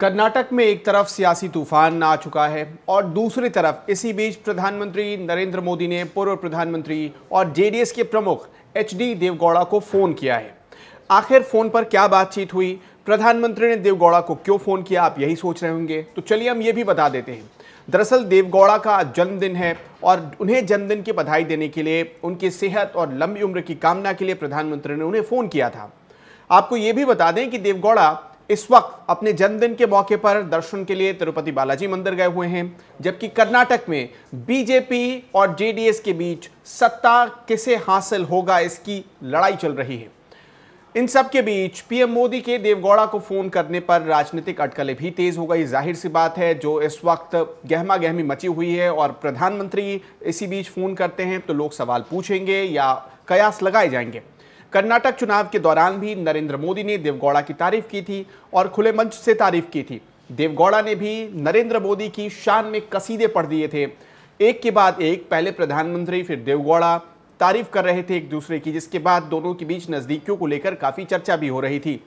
कर्नाटक में एक तरफ सियासी तूफान आ चुका है और दूसरी तरफ इसी बीच प्रधानमंत्री नरेंद्र मोदी ने पूर्व प्रधानमंत्री और जेडीएस के प्रमुख एच डी देवगौड़ा को फ़ोन किया है आखिर फ़ोन पर क्या बातचीत हुई प्रधानमंत्री ने देवगौड़ा को क्यों फ़ोन किया आप यही सोच रहे होंगे तो चलिए हम ये भी बता देते हैं दरअसल देवगौड़ा का जन्मदिन है और उन्हें जन्मदिन की बधाई देने के लिए उनकी सेहत और लंबी उम्र की कामना के लिए प्रधानमंत्री ने उन्हें फ़ोन किया था आपको ये भी बता दें कि देवगौड़ा इस वक्त अपने जन्मदिन के मौके पर दर्शन के लिए तिरुपति बालाजी मंदिर गए हुए हैं जबकि कर्नाटक में बीजेपी और जेडीएस के बीच सत्ता किसे हासिल होगा इसकी लड़ाई चल रही है इन सब के बीच पीएम मोदी के देवगौड़ा को फोन करने पर राजनीतिक अटकलें भी तेज हो गई जाहिर सी बात है जो इस वक्त गहमा गहमी मची हुई है और प्रधानमंत्री इसी बीच फोन करते हैं तो लोग सवाल पूछेंगे या कयास लगाए जाएंगे कर्नाटक चुनाव के दौरान भी नरेंद्र मोदी ने देवगौड़ा की तारीफ की थी और खुले मंच से तारीफ की थी देवगौड़ा ने भी नरेंद्र मोदी की शान में कसीदे पढ़ दिए थे एक के बाद एक पहले प्रधानमंत्री फिर देवगौड़ा तारीफ कर रहे थे एक दूसरे की जिसके बाद दोनों के बीच नज़दीकियों को लेकर काफ़ी चर्चा भी हो रही थी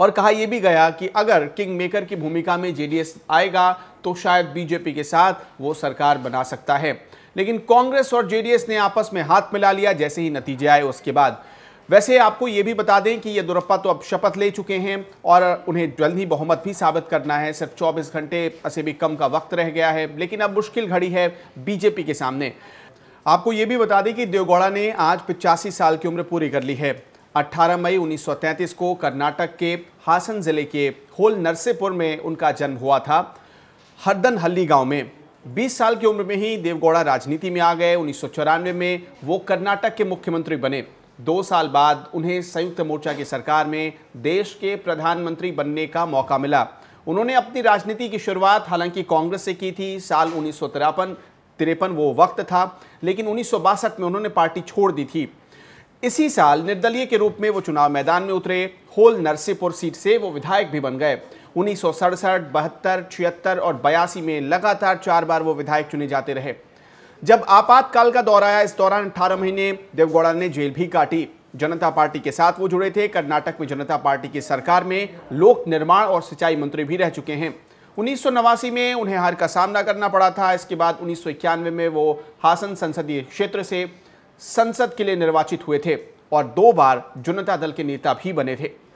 और कहा यह भी गया कि अगर किंग मेकर की भूमिका में जेडीएस आएगा तो शायद बीजेपी के साथ वो सरकार बना सकता है लेकिन कांग्रेस और जेडीएस ने आपस में हाथ मिला लिया जैसे ही नतीजे आए उसके बाद वैसे आपको ये भी बता दें कि येदुरप्पा तो अब शपथ ले चुके हैं और उन्हें जल्द ही बहुमत भी साबित करना है सिर्फ चौबीस घंटे से भी कम का वक्त रह गया है लेकिन अब मुश्किल घड़ी है बीजेपी के सामने आपको ये भी बता दें कि देवगौड़ा ने आज पिचासी साल की उम्र पूरी कर ली है 18 मई 1933 को कर्नाटक के हासन जिले के होल नरसेपुर में उनका जन्म हुआ था हरदन हल्ली गांव में 20 साल की उम्र में ही देवगौड़ा राजनीति में आ गए उन्नीस में वो कर्नाटक के मुख्यमंत्री बने दो साल बाद उन्हें संयुक्त मोर्चा की सरकार में देश के प्रधानमंत्री बनने का मौका मिला उन्होंने अपनी राजनीति की शुरुआत हालांकि कांग्रेस से की थी साल उन्नीस तिरपन वो वक्त था लेकिन उन्नीस में उन्होंने पार्टी छोड़ दी थी इसी साल निर्दलीय के रूप में वो चुनाव मैदान में उतरे होल नरसिंहपुर सीट से वो विधायक भी बन गए उन्नीस सौ सड़सठ बहत्तर छिहत्तर और बयासी में लगातार चार बार वो विधायक चुने जाते रहे जब आपातकाल का दौर आया इस दौरान अठारह महीने देवगौड़ा ने जेल भी काटी जनता पार्टी के साथ वो जुड़े थे कर्नाटक में जनता पार्टी की सरकार में लोक निर्माण और सिंचाई मंत्री भी रह चुके हैं उन्नीस में उन्हें हार का सामना करना पड़ा था इसके बाद उन्नीस में वो हासन संसदीय क्षेत्र से संसद के लिए निर्वाचित हुए थे और दो बार जनता दल के नेता भी बने थे